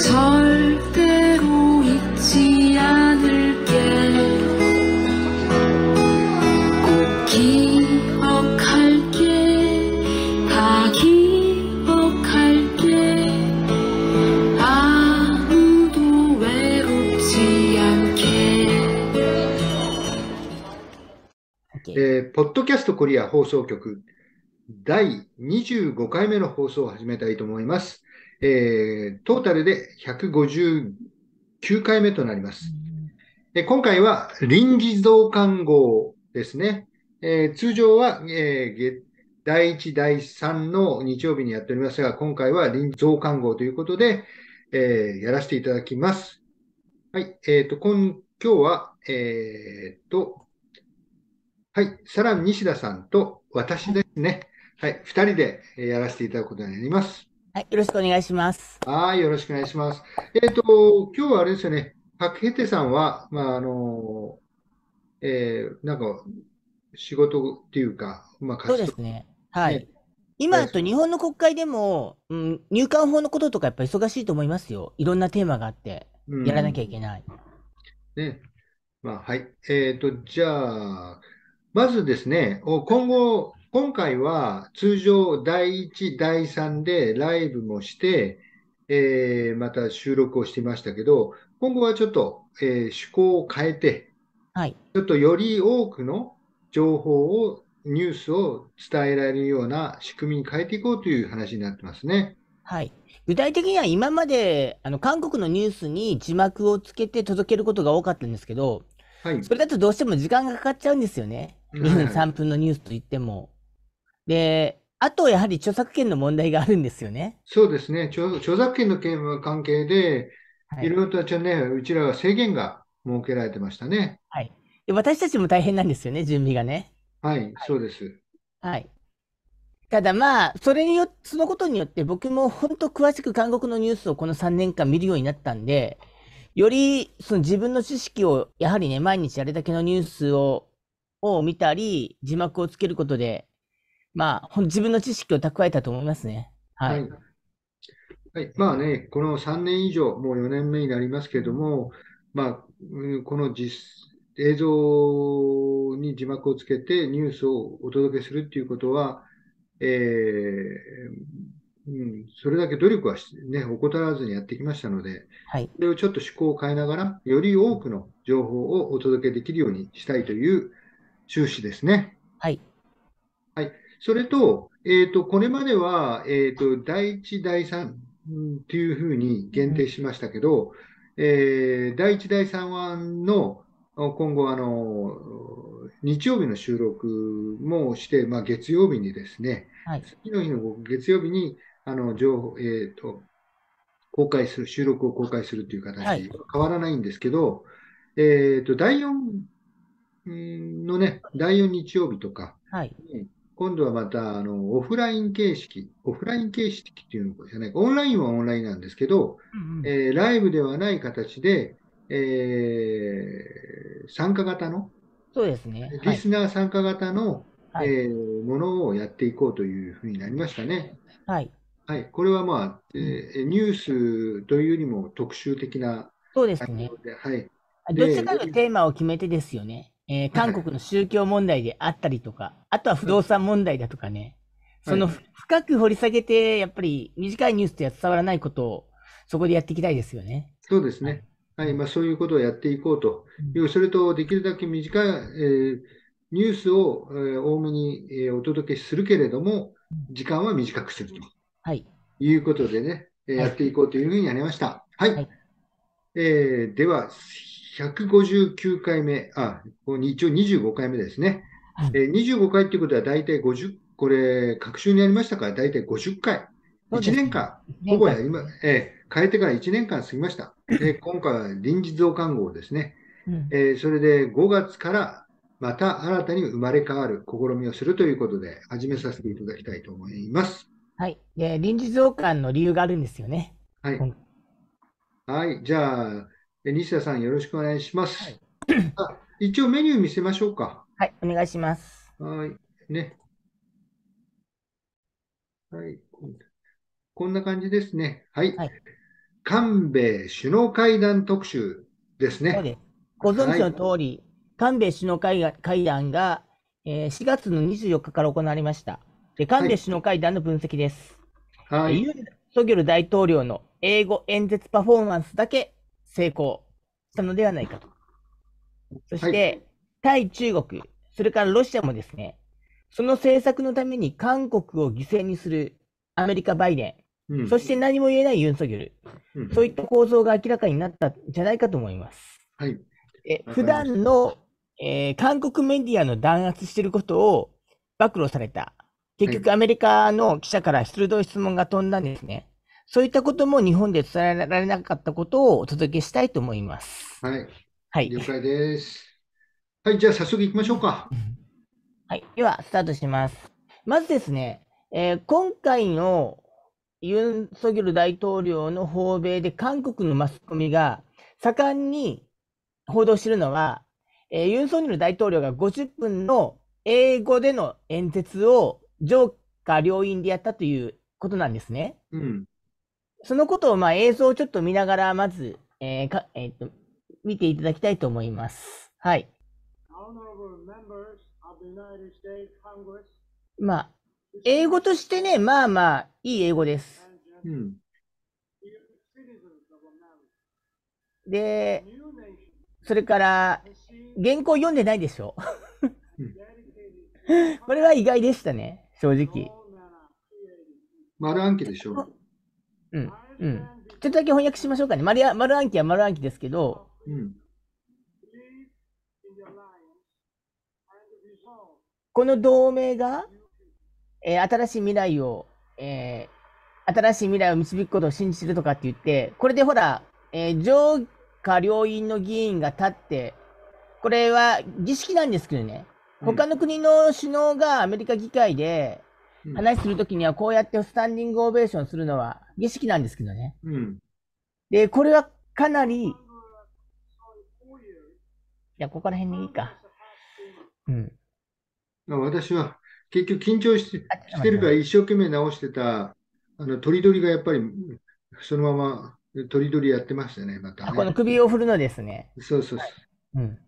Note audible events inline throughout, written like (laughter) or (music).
절대로잊지않을게ポッドキャストコリア放送局第25回目の放送を始めたいと思います。えー、トータルで159回目となります。で今回は臨時増刊号ですね。えー、通常は、えー、第1、第3の日曜日にやっておりますが、今回は臨時増刊号ということで、えー、やらせていただきます。はい、えっ、ー、と、今、今日は、えっ、ー、と、はい、さらに西田さんと私ですね。はい、二人でやらせていただくことになります。はい、よろしくお願いします。はい、よろしくお願いします。えっ、ー、と、今日はあれですよね、パクヘテさんは、まあ、あの、えー、なんか、仕事っていうか、まあ、そうですね。はい。ね、今と日本の国会でも、うん、入管法のこととかやっぱ忙しいと思いますよ。いろんなテーマがあって、やらなきゃいけない。ね。まあ、はい。えっ、ー、と、じゃあ、まずですね、今後、今回は通常第1、第3でライブもして、えー、また収録をしてましたけど、今後はちょっと、えー、趣向を変えて、はい、ちょっとより多くの情報を、ニュースを伝えられるような仕組みに変えていこうという話になってますね。はい、具体的には今まであの韓国のニュースに字幕をつけて届けることが多かったんですけど、はい、それだとどうしても時間がかかっちゃうんですよね、2分3分のニュースといっても。で、あとやはり著作権の問題があるんですよね。そうですね。著著作権の件は関係で、はい、いろいろとね、うちらは制限が設けられてましたね。はい。私たちも大変なんですよね、準備がね。はい、そうです。はい。ただまあ、それによそのことによって僕も本当詳しく韓国のニュースをこの3年間見るようになったんで、よりその自分の知識を、やはりね、毎日あれだけのニュースをを見たり、字幕をつけることで、まあ、自分の知識を蓄えたと思いますね。はい。はい、はい、まあね、この3年以上、もう4年目になりますけども、まあ、この実映像に字幕をつけてニュースをお届けするっていうことは、えー、うん、それだけ努力は、ね、怠らずにやってきましたので、はい、それをちょっと趣向を変えながら、より多くの情報をお届けできるようにしたいという趣旨ですね。はいそれと、えっ、ー、と、これまでは、えっ、ー、と、第1、第3っていうふうに限定しましたけど、うん、えー、第1、第3案の今後、あの、日曜日の収録もして、まあ、月曜日にですね、はい、次の日の月曜日に、あの、情報、えっ、と、公開する、収録を公開するという形、はい、変わらないんですけど、えっ、と、第4のね、第4日曜日とか、はい、今度はまたあのオフライン形式、オフライン形式っていうのじオンラインはオンラインなんですけど、うんうん、えー、ライブではない形で、えー、参加型の、そうですね、リスナー参加型の、はい、えー、ものをやっていこうというふうになりましたね。はい、はい、これは、まあえー、ニュースというよりも特集的な、そうですね。はい、どちらかがテーマを決めてですよね。えー、韓国の宗教問題であったりとか、(laughs) あとは不動産問題だとかね、その深く掘り下げて、やっぱり短いニュースでは伝わらないことを、そこでやっていきたいですよね。そうですね。はい、まあ、そういうことをやっていこうという、それとできるだけ短い、えー、ニュースを、えー、多めに、えお届けするけれども、時間は短くすると、はい、いうことでね、えー、やっていこうというふうにやりました。はい、はい、えー、では、159回目、あ、一応25回目ですね。えー、25回ということは大体50、これ、各週にやりましたから、大体50回。1年間、ほぼやりま、えー、変えてから1年間過ぎました。で、今回は臨時増刊号ですね。うん、えー、それで5月からまた新たに生まれ変わる試みをするということで、始めさせていただきたいと思います。はい。え臨時増刊の理由があるんですよね。はい。はい。じゃあ、え西田さん、よろしくお願いします。はい、一応メニュー見せましょうか。はい、お願いします。はい、ね。はい、こんな感じですね。はい。はい、韓米首脳会談特集ですね。すご存知の通り、はい、韓米首脳会会談が、えー、4月の24日から行われました。で韓米首脳会談の分析です。はい。ユン・ソギョル大統領の英語演説パフォーマンスだけ成功したのではないかと。そして、はい、対中国、それからロシアもですね、その政策のために韓国を犠牲にするアメリカ、バイデン、うん、そして何も言えないユン・ソギョル、うん、そういった構造が明らかになったんじゃないかと思います。はい、え普段の、えー、韓国メディアの弾圧していることを暴露された、結局アメリカの記者から鋭い質問が飛んだんですね。そういったことも日本で伝えられなかったことをお届けしたいと思います。はい。はい、了解です。はい、じゃあ早速行きましょうか。はい、ではスタートします。まずですね、えー、今回のユン・ソギョル大統領の訪米で韓国のマスコミが盛んに報道しているのは、えー、ユン・ソギョル大統領が50分の英語での演説を上下両院でやったということなんですね。うんそのことをまあ映像をちょっと見ながら、まず、えーかえー、っと見ていただきたいと思います。はい。まあ、英語としてね、まあまあ、いい英語です。うん、で、それから、原稿読んでないでしょ。(laughs) これは意外でしたね、正直。丸暗記でしょ。うん。うん。ちょっとだけ翻訳しましょうかね。丸暗記は丸暗記ですけど、うん、この同盟が、えー、新しい未来を、えー、新しい未来を導くことを信じてるとかって言って、これでほら、えー、上下両院の議員が立って、これは儀式なんですけどね、他の国の首脳がアメリカ議会で話するときには、こうやってスタンディングオベーションするのは儀式なんですけどね。うん。で、これはかなり、いや、ここら辺でいいか。うん。私は、結局緊張してしてるから一生懸命直してた、あの、鳥りがやっぱり、そのまま、鳥りやってましたね、また、ね、この首を振るのですね。そうそうそう。はい、うん。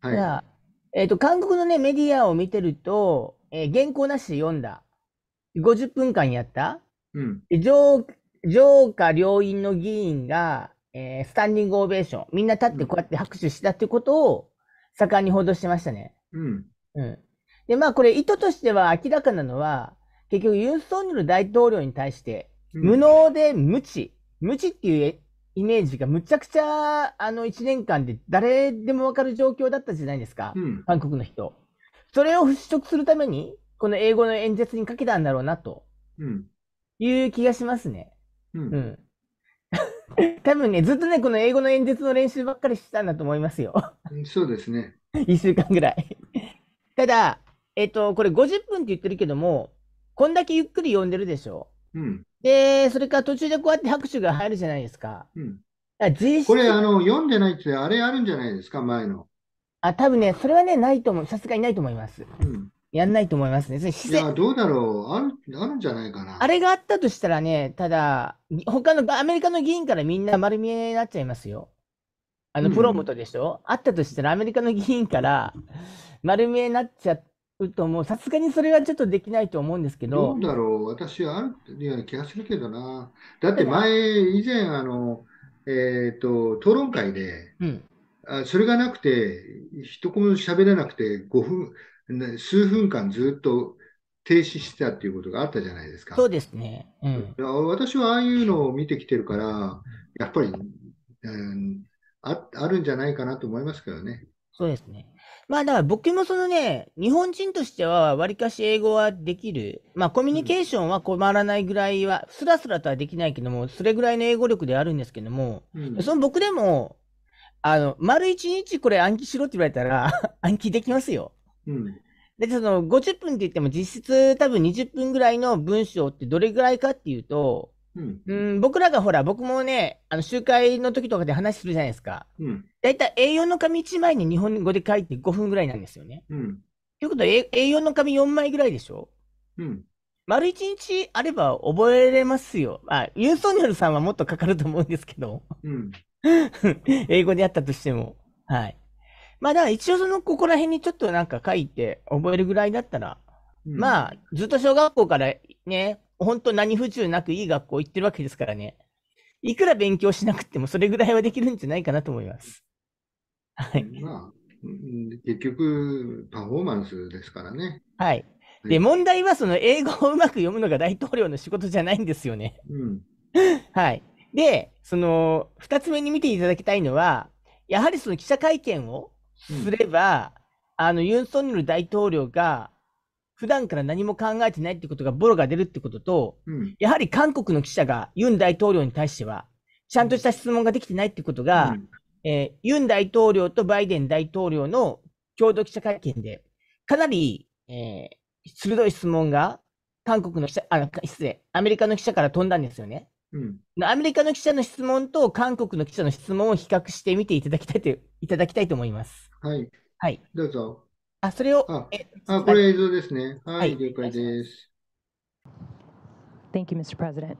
はい。じゃあ、えっ、ー、と、韓国のね、メディアを見てると、えー、原稿なしで読んだ。50分間やったうん。上、上下両院の議員が、えー、スタンディングオベーション、みんな立ってこうやって拍手したってことを盛んに報道してましたね。うん。うん。で、まあこれ意図としては明らかなのは、結局ユン・ソンニョル大統領に対して、無能で無知、うん、無知っていうイメージがむちゃくちゃ、あの1年間で誰でもわかる状況だったじゃないですか、うん、韓国の人。それを払拭するために、この英語の演説にかけたんだろうなと。うんいう気がしますね。うん。うん、(laughs) 多分ね、ずっとね、この英語の演説の練習ばっかりしたんだと思いますよ。そうですね。1 (laughs) 週間ぐらい。ただ、えっと、これ50分って言ってるけども、こんだけゆっくり読んでるでしょ。うん、で、それから途中でこうやって拍手が入るじゃないですか。うん、これあの、読んでないって、あれあるんじゃないですか、前の。あ、多分ね、それはね、ないと思う。さすがにないと思います。うんやんないと思いますね。いや、どうだろう。ある、あるんじゃないかな。あれがあったとしたらね、ただ、他のアメリカの議員からみんな丸見えになっちゃいますよ。あの、プロモトでしょ、うん、あったとしたらアメリカの議員から丸見えになっちゃうと、もうさすがにそれはちょっとできないと思うんですけど。どうだろう。私はあるような気がするけどな。だって前、以前、あの、えっ、ー、と、討論会で、うん、あそれがなくて、一言喋れなくて、5分、数分間ずっと停止してたっていうことがあったじゃないですか。そうですね。うん、私はああいうのを見てきてるから、やっぱり、うん、ああるんじゃないかなと思いますけどね。そうですね。まあだから僕もそのね、日本人としては、わりかし英語はできる。まあコミュニケーションは困らないぐらいは、すらすらとはできないけども、それぐらいの英語力であるんですけども、うん、その僕でも、あの、丸一日これ暗記しろって言われたら暗記できますよ。うんで、その50分って言っても実質多分20分ぐらいの文章ってどれぐらいかっていうと、うん、うん僕らがほら、僕もね、あの集会の時とかで話するじゃないですか。うん、A4 の紙1枚に日本語で書いて5分ぐらいなんですよね。うん、ということは A 4の紙4枚ぐらいでしょうん。丸1日あれば覚えれますよ。あ、ユン・ソニョルさんはもっとかかると思うんですけど。うん、(laughs) 英語でやったとしても。はい。まあだから一応そのここら辺にちょっとなんか書いて覚えるぐらいだったら、うん、まあずっと小学校からね、本当何不自由なくいい学校行ってるわけですからね。いくら勉強しなくてもそれぐらいはできるんじゃないかなと思います。はい。まあ、結局パフォーマンスですからね。はい。で、問題はその英語をうまく読むのが大統領の仕事じゃないんですよね。うん。(laughs) はい。で、その、二つ目に見ていただきたいのは、やはりその記者会見をすれば、うん、あのユン・ソンニョル大統領が普段から何も考えてないってことがボロが出るってことと、うん、やはり韓国の記者がユン大統領に対しては、ちゃんとした質問ができてないってことが、うん、えー、ユン大統領とバイデン大統領の共同記者会見で、かなり、えー、鋭い質問が韓国の記者、あ、失礼、アメリカの記者から飛んだんですよね。うん、アメリカの記者の質問と韓国の記者の質問を比較してみていただきたいといただきたいと思います。はい。はい。どうぞ。あ、それを。あ、あこれ映像ですね。はい、了解です。Thank you, Mr. President.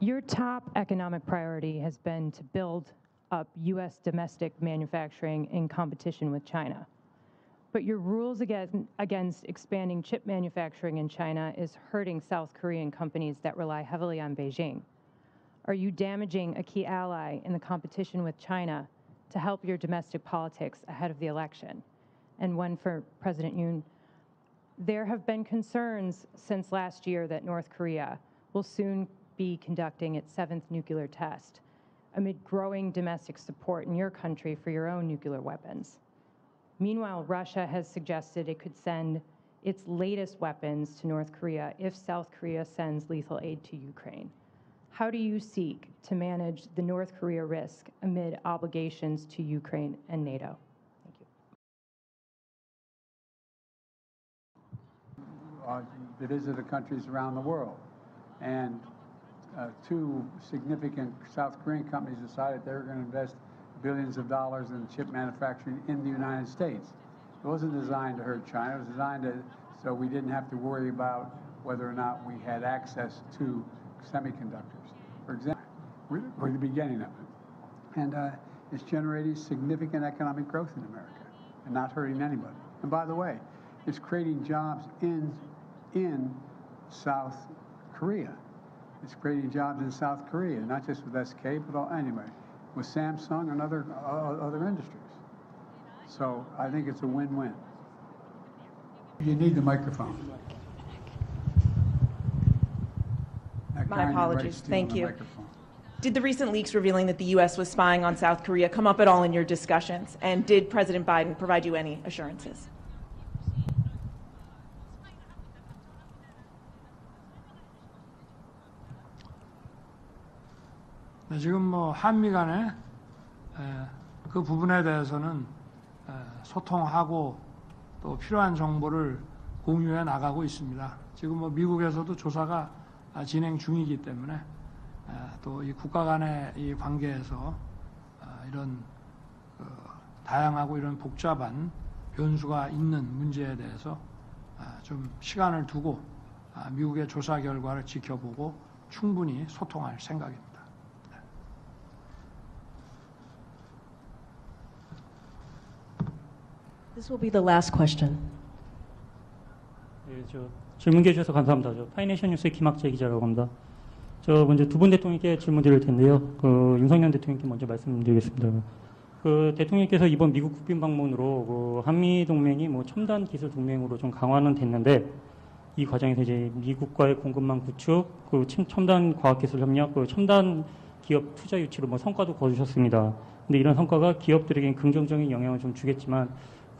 Your top economic priority has been to build up U.S. domestic manufacturing in competition with China. But your rules against expanding chip manufacturing in China is hurting South Korean companies that rely heavily on Beijing. Are you damaging a key ally in the competition with China to help your domestic politics ahead of the election? And one for President Yoon. There have been concerns since last year that North Korea will soon be conducting its seventh nuclear test amid growing domestic support in your country for your own nuclear weapons. Meanwhile, Russia has suggested it could send its latest weapons to North Korea if South Korea sends lethal aid to Ukraine. How do you seek to manage the North Korea risk amid obligations to Ukraine and NATO? Thank you. Uh, it is of the countries around the world. And uh, two significant South Korean companies decided they were going to invest billions of dollars in chip manufacturing in the United States. It wasn't designed to hurt China. It was designed to, so we didn't have to worry about whether or not we had access to semiconductors for example, or the beginning of it. And uh, it's generating significant economic growth in America and not hurting anybody. And by the way, it's creating jobs in, in South Korea. It's creating jobs in South Korea, not just with SK, but all, anyway, with Samsung and other, uh, other industries. So I think it's a win-win. You need the microphone. My apologies. Thank you. Did the recent leaks revealing that the U.S. was spying on South Korea come up at all in your discussions? And did President Biden provide you any assurances? 네, 지금 뭐 한미 간에 그 부분에 대해서는 소통하고 또 필요한 정보를 공유해 나가고 있습니다. 지금 뭐 미국에서도 조사가 아, 진행 중이기 때문에 아, 또이 국가 간의 이 관계에서 아, 이런 어, 다양하고 이런 복잡한 변수가 있는 문제에 대해서 좀 시간을 두고 미국의 조사 결과를 지켜보고 충분히 소통할 생각입니다. This will be the last question. 예, 저 질문 해주셔서 감사합니다. 저 파이낸셜 뉴스의 김학재 기자라고 합니다. 저 먼저 두 분 대통령께 질문 드릴 텐데요. 그 윤석열 대통령께 먼저 말씀드리겠습니다. 그 대통령께서 이번 미국 국빈 방문으로 그 한미 동맹이 뭐 첨단 기술 동맹으로 좀 강화는 됐는데 이 과정에서 이제 미국과의 공급망 구축, 그 첨단 과학기술 협력, 그 첨단 기업 투자 유치로 뭐 성과도 거두셨습니다. 근데 이런 성과가 기업들에게 긍정적인 영향을 좀 주겠지만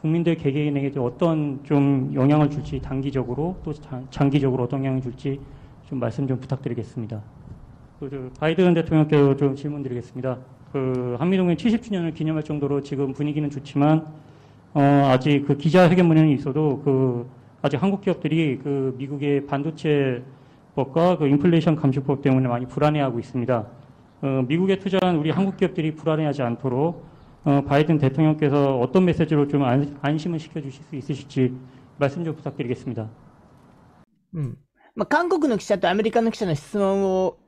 국민들 개개인에게 어떤 좀 영향을 줄지 단기적으로 또 장기적으로 어떤 영향을 줄지 좀 말씀 좀 부탁드리겠습니다. 그 바이든 대통령께 좀 질문드리겠습니다. 그 한미동맹 70주년을 기념할 정도로 지금 분위기는 좋지만 어 아직 그 기자회견문에는 있어도 그 아직 한국 기업들이 그 미국의 반도체 법과 그 인플레이션 감축법 때문에 많이 불안해하고 있습니다. 어 미국에 투자한 우리 한국 기업들이 불안해하지 않도록 바이든대통령께서어떤메시지로좀안심을시켜주실수있으실지말씀좀부탁드리겠습니다음まあ、韓国の記者とアメリカの記者の質問を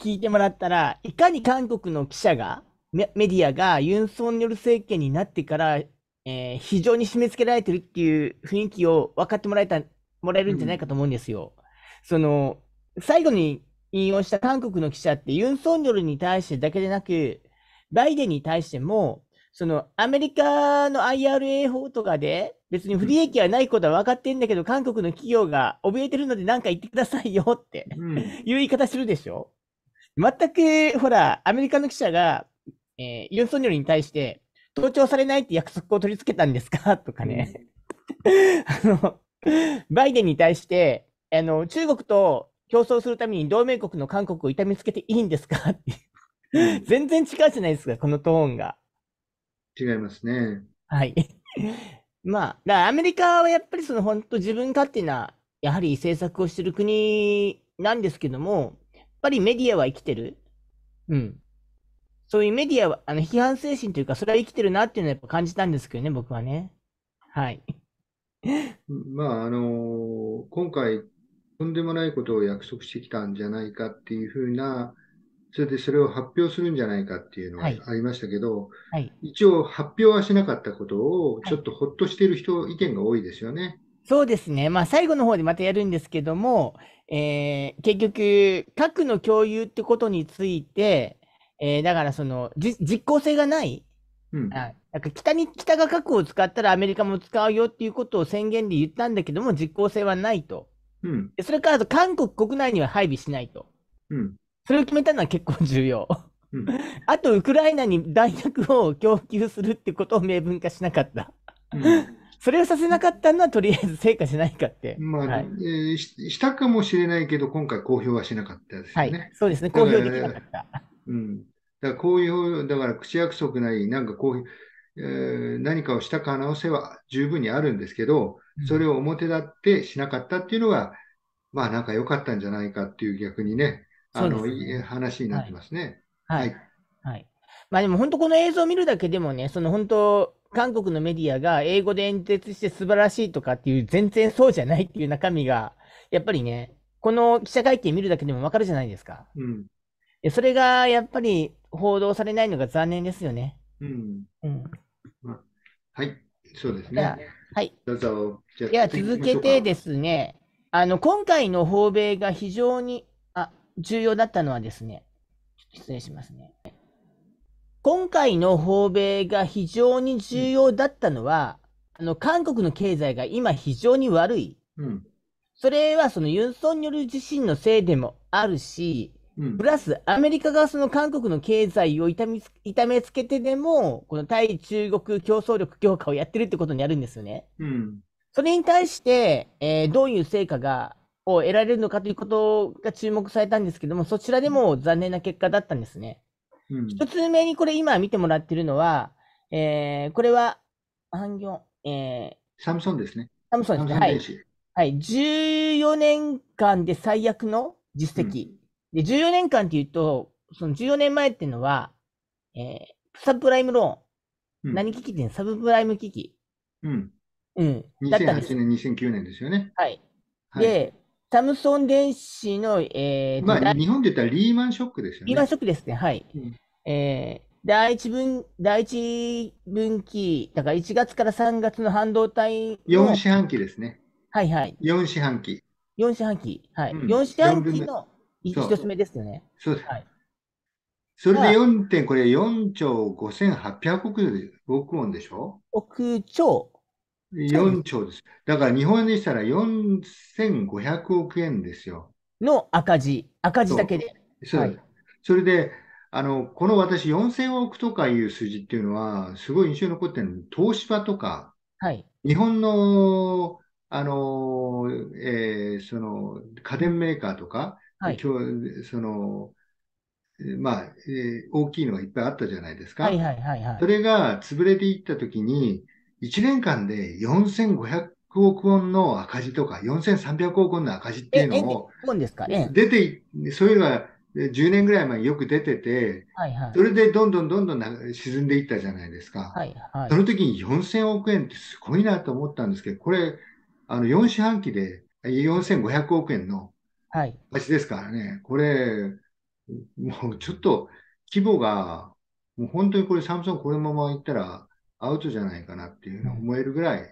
聞いてもらったら、いかに韓国の記者が、メディアがユン・ソンニョル政権になってから、えー、非常に締め付けられてるっていう雰囲気を分かってもらえた、もらえるんじゃないかと思うんですよ。うん、その、最後に引用した韓国の記者ってユン・ソンニョルに対してだけでなく、バイデンに対しても、その、アメリカの IRA 法とかで、別に不利益はないことは分かってんだけど、韓国の企業が怯えてるので何か言ってくださいよって、うん、(laughs) いう言い方するでしょ全く、ほら、アメリカの記者が、えー、ユン・ソンニョルに対して、盗聴されないって約束を取り付けたんですかとかね。うん、(laughs) あの、バイデンに対して、あの、中国と競争するために同盟国の韓国を痛めつけていいんですかって。全然違うじゃないですか、このトーンが。違いますね。はい。(laughs) まあ、だアメリカはやっぱりその本当自分勝手な、やはり政策をしてる国なんですけども、やっぱりメディアは生きてる。うん。そういうメディアは、あの、批判精神というか、それは生きてるなっていうのはやっぱ感じたんですけどね、僕はね。はい。(laughs) まあ、あのー、今回、とんでもないことを約束してきたんじゃないかっていうふうな、それでそれを発表するんじゃないかっていうのがありましたけど、はいはい、一応発表はしなかったことを、ちょっとほっとしている人、はい、意見が多いですよね。そうですね。まあ、最後の方でまたやるんですけども、えー、結局、核の共有ってことについて、えー、だからその、実効性がない。うん、なんか北に北が核を使ったらアメリカも使うよっていうことを宣言で言ったんだけども、実効性はないと。うん、それから韓国国内には配備しないと。うんそれを決めたのは結構重要。(laughs) あと、ウクライナに弾薬を供給するってことを明文化しなかった。(laughs) それをさせなかったのは、とりあえず成果じゃないかって。まあ、はい、えー、したかもしれないけど、今回公表はしなかったですね。はい、そうですね、公表できなかった。うん、だから公表、だから口約束なり、なんかこう、えー、何かをした可能性は十分にあるんですけど、それを表立ってしなかったっていうのが、まあなんか良かったんじゃないかっていう逆にね、あの、いね、話になってますね。はい。はい。はい、まあでも本当この映像を見るだけでもね、その本当、韓国のメディアが英語で演説して素晴らしいとかっていう、全然そうじゃないっていう中身が、やっぱりね、この記者会見見るだけでもわかるじゃないですか。うん。それがやっぱり報道されないのが残念ですよね。うん。うん、はい、そうですね。はい。どうぞ。じでは続けてですね、あの、今回の訪米が非常に重要だったのはですね、失礼しますね。今回の訪米が非常に重要だったのは、うん、あの、韓国の経済が今非常に悪い。うん、それはそのユン・ソンによる自身のせいでもあるし、うん、プラスアメリカがその韓国の経済を痛み痛めつけてでも、この対中国競争力強化をやってるってことにあるんですよね。うん、それに対して、えー、どういう成果がを得られるのかということが注目されたんですけども、そちらでも残念な結果だったんですね。うん、つ目にこれ今見てもらっているのは、えー、これは、ハンギョン、えー、サムソンですね。サムソンですね。はい。はい、14年間で最悪の実績。うん、で14年間っていうと、その14年前っていうのは、えー、サブプライムローン。うん、何危機ってサブプライム危機。うん。うん。2008年、2009年ですよね。はい。はい、で、サムソン電子の、えーまあ、日本で言ったらリーマンショックですよね。リーマンショックですね、はい。うん、えー、第一分、第一分期、だから1月から3月の半導体。4四半期ですね。はいはい。4四半期。4四半期。はい。うん、4四半期の1つ目ですよね。そうです。はい、それで4点、これ4兆5800億億ウォンでしょ億兆。4兆です。だから日本にしたら4500億円ですよ。の赤字、赤字だけで。そう、はい、それで、あの、この私4000億とかいう数字っていうのは、すごい印象に残ってるの東芝とか、はい、日本の、あの、えー、その、家電メーカーとか、はい、その、まあ、えー、大きいのがいっぱいあったじゃないですか。はいはいはいはい、それが潰れていったときに、1年間で4500億ウォンの赤字とか、4300億ウォンの赤字っていうのも、出て、そういうのが10年ぐらい前によく出てて、それでどんどんどんどん沈んでいったじゃないですか。その時に4000億円ってすごいなと思ったんですけど、これ、あの4四半期で4500億円の赤字ですからね、これ、もうちょっと規模が、もう本当にこれ、サムソンこのままいったら、アウトじゃないかなっていうの思えるぐらい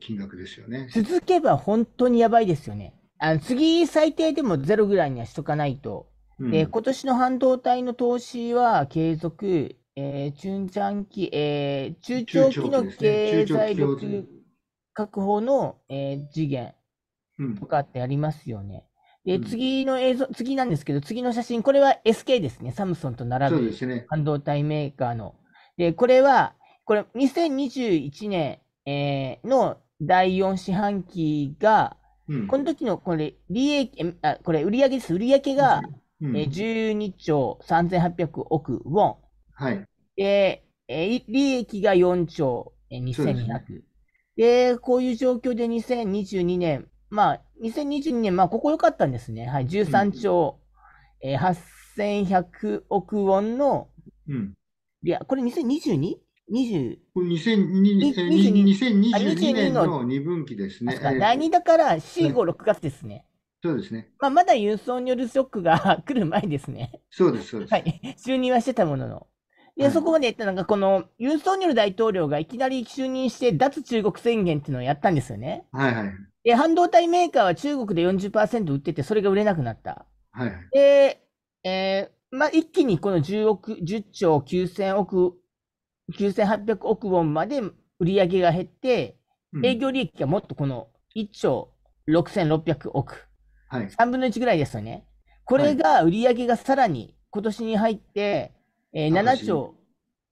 金額ですよね。続けば本当にやばいですよね。あの次、最低でもゼロぐらいにはしとかないと。うん、で今年の半導体の投資は継続、えー、中長期、えー、中長期の経済力確保の、えー、次元とかってありますよね。うん、で次の映像、次なんですけど、次の写真、これは SK ですね、サムソンと並ぶ半導体メーカーの。でこれはこれ、2021年、えー、の第4四半期が、うん、この時のこれ利益、あこれ売上です。売上が、うん、えー、12兆3800億ウォン。はい。で、えー、利益が4兆2200。で、こういう状況で2022年、まあ、2022年、まあ、ここ良かったんですね。はい、13兆、うん、えー、8100億ウォンの、うん、いや、これ 2022? 20… 2022年の2分期ですね。第2だから C5、6月ですね。そうですね。まあ、まだ輸送によるショックが (laughs) 来る前ですね。そうです、そうです。はい。就任はしてたものの。で、そこまでやったのが、この、ユン・ソンニョル大統領がいきなり就任して、脱中国宣言っていうのをやったんですよね。はいはい。で、半導体メーカーは中国で40%売ってて、それが売れなくなった。はい。で、えー、まあ、一気にこの10億、10兆9000億9800億ウォンまで売り上げが減って、営業利益がもっとこの1兆6600億、はい、3分の1ぐらいですよね。これが売り上げがさらに今年に入って、えー、7兆、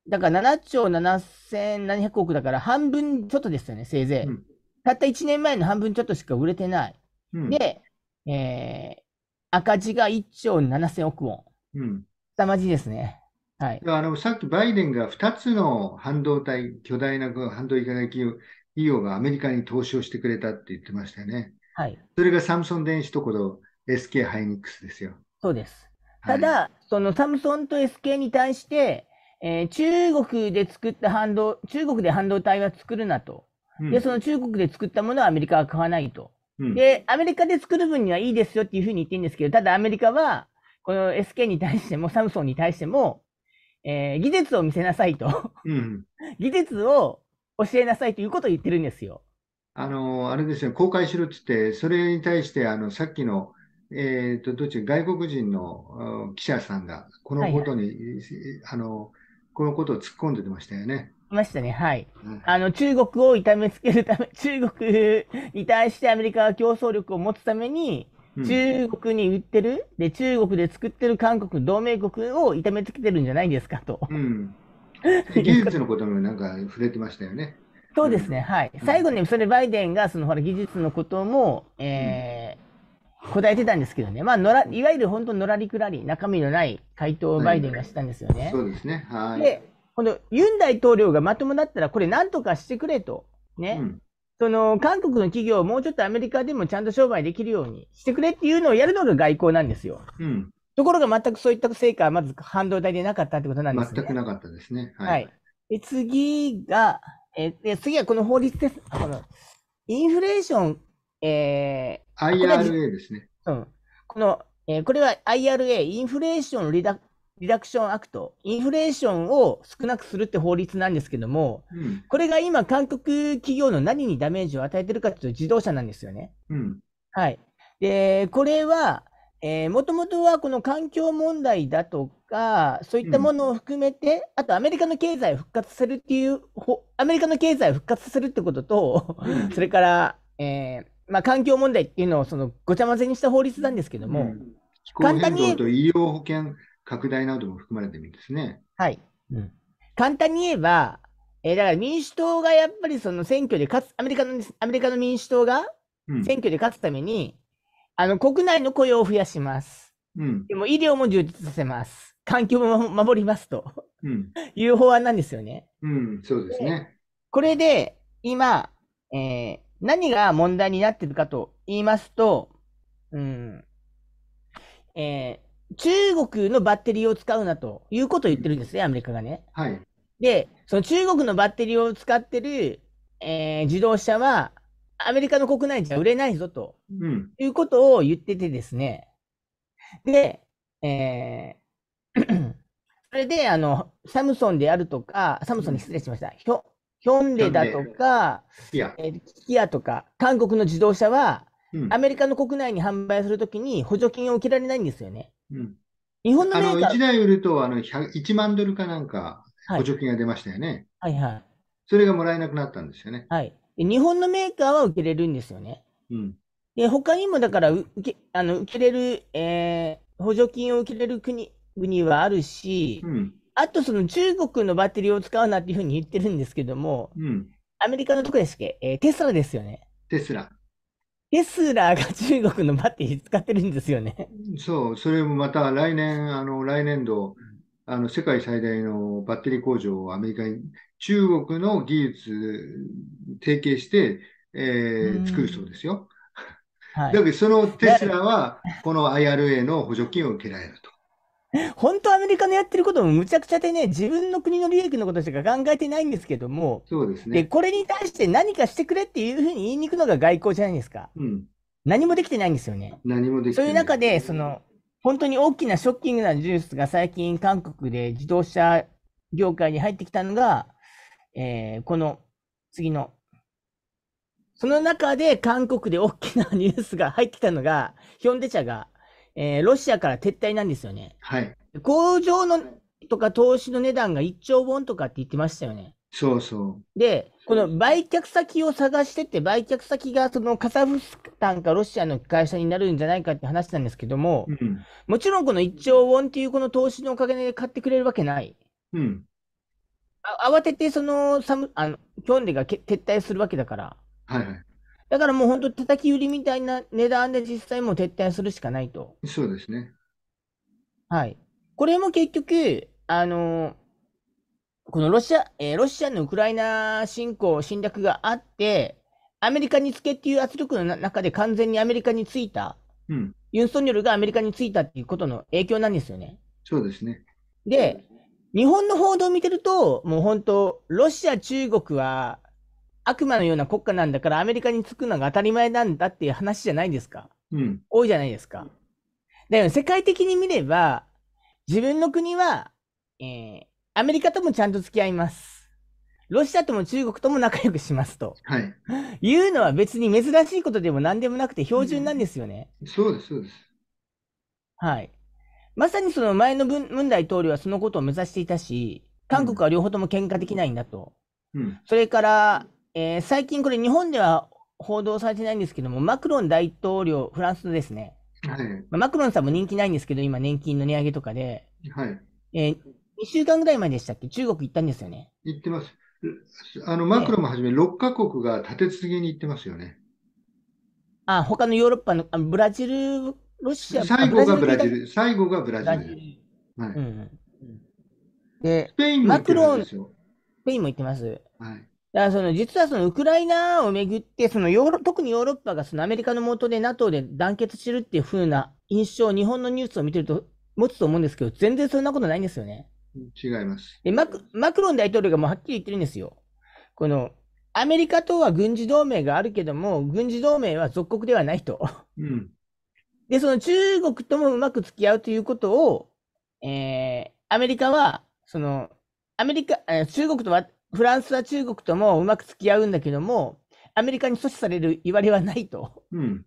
だから7兆7700億だから半分ちょっとですよね、せいぜい。うん、たった1年前の半分ちょっとしか売れてない。うん、で、えー、赤字が1兆7000億ウォン。うん、凄まじいですね。はい。あの、さっきバイデンが2つの半導体、巨大な半導体企業がアメリカに投資をしてくれたって言ってましたよね。はい。それがサムソン電子とこの SK ハイニックスですよ。そうです。ただ、はい、そのサムソンと SK に対して、えー、中国で作った半導、中国で半導体は作るなと。で、その中国で作ったものはアメリカは買わないと。で、アメリカで作る分にはいいですよっていうふうに言ってるんですけど、ただアメリカは、この SK に対しても、サムソンに対しても、えー、技術を見せなさいとうん、技術を教えなさいということを言ってるんですよ。あのあれですね、公開しろって言って、それに対してあのさっきの、えーと、どっち外国人の記者さんが、このことに、はいはい、あのこのことを突っ込んでてましたよね。ましたね、はい。うん、あの中国を痛めつけるため、中国に対してアメリカは競争力を持つために、中国に売ってる、で、中国で作ってる韓国同盟国を痛めつけてるんじゃないですかと。うん、技術のこともなんか触れてましたよね。(laughs) そうですね、うん、はい。最後に、それバイデンが、その、ほら、技術のことも、えー、答えてたんですけどね。まあ、のら、いわゆる本当のらりくらり、中身のない回答をバイデンがしたんですよね。はい、そうですね。はい。で、この、ユン大統領がまともだったら、これなんとかしてくれと。ね。その、韓国の企業をもうちょっとアメリカでもちゃんと商売できるようにしてくれっていうのをやるのが外交なんですよ。うん、ところが全くそういった成果はまず半導体でなかったってことなんですね。全くなかったですね。はい。はい、で次が、えー、次はこの法律です。このインフレーション、えー、IRA ですね。うん。この、えー、これは IRA、インフレーションリダリダクションアクト、インフレーションを少なくするって法律なんですけども、うん、これが今、韓国企業の何にダメージを与えてるかというと、自動車なんですよね。うん、はい。で、これは、えー、もともとはこの環境問題だとか、そういったものを含めて、うん、あとアメリカの経済を復活させるっていう、アメリカの経済を復活させるってことと、それから、えー、まあ、環境問題っていうのをそのごちゃ混ぜにした法律なんですけども、簡単に。と医療保険拡大なども含まれてるんですね。はい。うん、簡単に言えば、えー、だから民主党がやっぱりその選挙で勝つ、アメリカのアメリカの民主党が選挙で勝つために、うん、あの国内の雇用を増やします。うん、でも医療も充実させます。環境も守りますと、うん、(laughs) いう法案なんですよね。うん、そうですね。これで今、えー、何が問題になってるかと言いますと、うんえー、中国のバッテリーを使うなということを言ってるんですね、アメリカがね。はい。で、その中国のバッテリーを使ってる、えー、自動車は、アメリカの国内じゃ売れないぞと、うん、いうことを言っててですね。で、えー (clears throat) それで、あの、サムソンであるとか、サムソンに失礼しました。ヒョヒョンデだとか、キえキアとか、韓国の自動車は、アメリカの国内に販売するときに補助金を受けられないんですよね。うん。日本のメーカー。あの、1台売ると、あの、1万ドルかなんか、補助金が出ましたよね。はい、はい、はい。それがもらえなくなったんですよね。はい。日本のメーカーは受けれるんですよね。うん。で、他にもだから受け、あの、受けれる、えー、補助金を受けれる国、国はあるし、うん、あとその中国のバッテリーを使うなっていうふうに言ってるんですけども、うん、アメリカのとこですっけ、えー、テスラですよね。テスラ。テスラが中国のバッテリー使ってるんですよね。そう、それもまた来年、あの来年度、あの世界最大のバッテリー工場をアメリカに、中国の技術提携して、えー、作るそうですよ。はい、だけど、そのテスラは、この IRA の補助金を受けられると。(laughs) 本当アメリカのやってることもむちゃくちゃでね、自分の国の利益のことしか考えてないんですけども、そうですね。で、これに対して何かしてくれっていうふうに言いに行くのが外交じゃないですか。うん。何もできてないんですよね。何もできてない。そういう中で、その、本当に大きなショッキングなニュースが最近韓国で自動車業界に入ってきたのが、えー、この次の、その中で韓国で大きなニュースが入ってきたのが、ヒョンデチャが、えー、ロシアから撤退なんですよね。はい。工場のとか投資の値段が1兆ウォンとかって言ってましたよね。そうそう。で、この売却先を探してて、売却先がそのカザフスタンかロシアの会社になるんじゃないかって話なんですけども、うん、もちろんこの1兆ウォンっていうこの投資のおかげで買ってくれるわけない。うん。あ慌ててそのサムあのキョンデが撤退するわけだから。はいはい。だからもう本当、叩き売りみたいな値段で実際もう撤退するしかないと。そうですね。はい。これも結局、あのこのロシア、えー、ロシアのウクライナ侵攻、侵略があって、アメリカにつけっていう圧力の中で完全にアメリカについた、うん、ユン・ソンニョルがアメリカについたっていうことの影響なんですよね。そうですね。で、日本の報道を見てると、もう本当、ロシア、中国は悪魔のような国家なんだからアメリカに着くのが当たり前なんだっていう話じゃないですか。うん、多いじゃないですか。だよ世界的に見れば、自分の国は、えー、アメリカともちゃんと付き合います。ロシアとも中国とも仲良くしますと。はい。いうのは別に珍しいことでも何でもなくて標準なんですよね。うん、そうです、そうです。はい。まさにその前の文大統領はそのことを目指していたし、韓国は両方とも喧嘩できないんだと。うん、それから、えー、最近これ日本では報道されてないんですけども、マクロン大統領、フランスですね。はい。マクロンさんも人気ないんですけど、今年金の値上げとかで。はい。えー、2週間ぐらい前でしたっけ中国行ったんですよね。行ってます。あの、マクロンもはじめ、6か国が立て続けに行ってますよね。あ、他のヨーロッパの、あブラジル、ロシア、最後がブラジル、最後がブラジル。はい、で、スペインも行ってすスペインも行ってます。はい。だからその実はそのウクライナをめぐって、そのヨーロ特にヨーロッパがそのアメリカの下で NATO で団結してるっていう風な印象を日本のニュースを見てると持つと思うんですけど、全然そんなことないんですよね。違いますでマクマクロン大統領がもうはっきり言ってるんですよ。このアメリカとは軍事同盟があるけども、軍事同盟は属国ではないと。うん、で、その中国ともうまく付き合うということを、えー、アメリカは、その、アメリカ、中国とはフランスは中国ともうまく付き合うんだけども、アメリカに阻止されるいわれはないと、うん、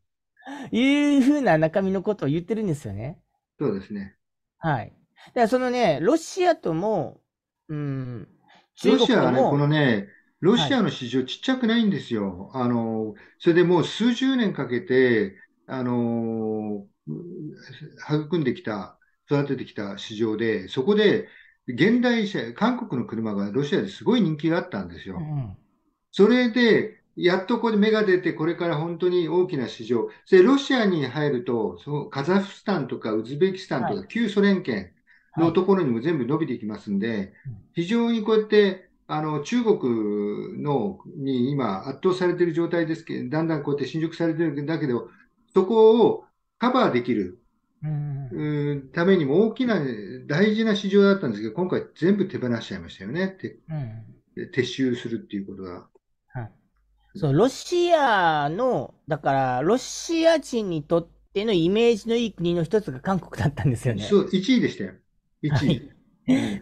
いうふうな中身のことを言ってるんですよね。そうですね。はい。だからそのね、ロシアとも、うん、ロシアはね、このね、ロシアの市場ちっちゃくないんですよ。はい、あの、それでもう数十年かけて、あの、育んできた、育ててきた市場で、そこで現代車、韓国の車がロシアですごい人気があったんですよ。うん、それで、やっとここで芽が出て、これから本当に大きな市場。で、ロシアに入ると、そのカザフスタンとかウズベキスタンとか旧ソ連圏のところにも全部伸びていきますんで、非常にこうやって、あの、中国のに今圧倒されている状態ですけど、だんだんこうやって侵食されてるんだけど、そこをカバーできるうんためにも大きな大事な市場だったんですけど、今回全部手放しちゃいましたよね。うん、撤収するっていうことは。はい、そうロシアの、だからロシア人にとってのイメージのいい国の一つが韓国だったんですよね。そう、1位でしたよ。1位。はい